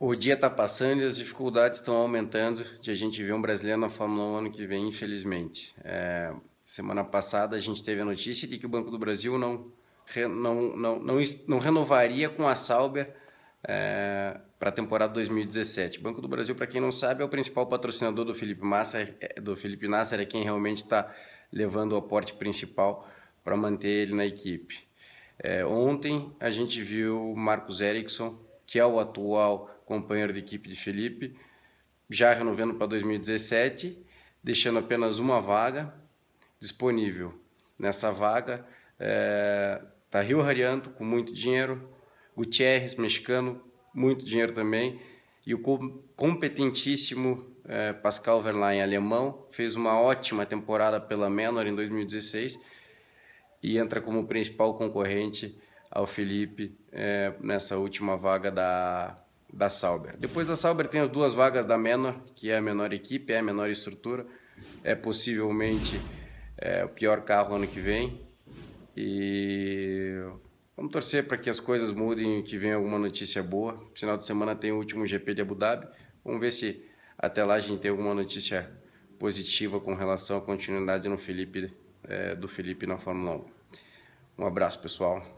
O dia está passando e as dificuldades estão aumentando de a gente ver um brasileiro na Fórmula 1 ano que vem, infelizmente. É, semana passada a gente teve a notícia de que o Banco do Brasil não, não, não, não, não renovaria com a Sauber é, para a temporada 2017. O Banco do Brasil, para quem não sabe, é o principal patrocinador do Felipe, Massa, é, do Felipe Nasser, é quem realmente está levando o aporte principal para manter ele na equipe. É, ontem a gente viu Marcos Ericsson que é o atual companheiro de equipe de Felipe, já renovando para 2017, deixando apenas uma vaga disponível. Nessa vaga está é, tá Rio Harianto com muito dinheiro, Gutierrez, mexicano, muito dinheiro também, e o competentíssimo é, Pascal Verlaine, alemão, fez uma ótima temporada pela Menor em 2016 e entra como principal concorrente ao Felipe é, nessa última vaga da, da Sauber. Depois da Sauber tem as duas vagas da Menor, que é a menor equipe, é a menor estrutura, é possivelmente é, o pior carro ano que vem. E vamos torcer para que as coisas mudem e que venha alguma notícia boa. Final de semana tem o último GP de Abu Dhabi. Vamos ver se até lá a gente tem alguma notícia positiva com relação à continuidade no Felipe, é, do Felipe na Fórmula 1. Um abraço, pessoal.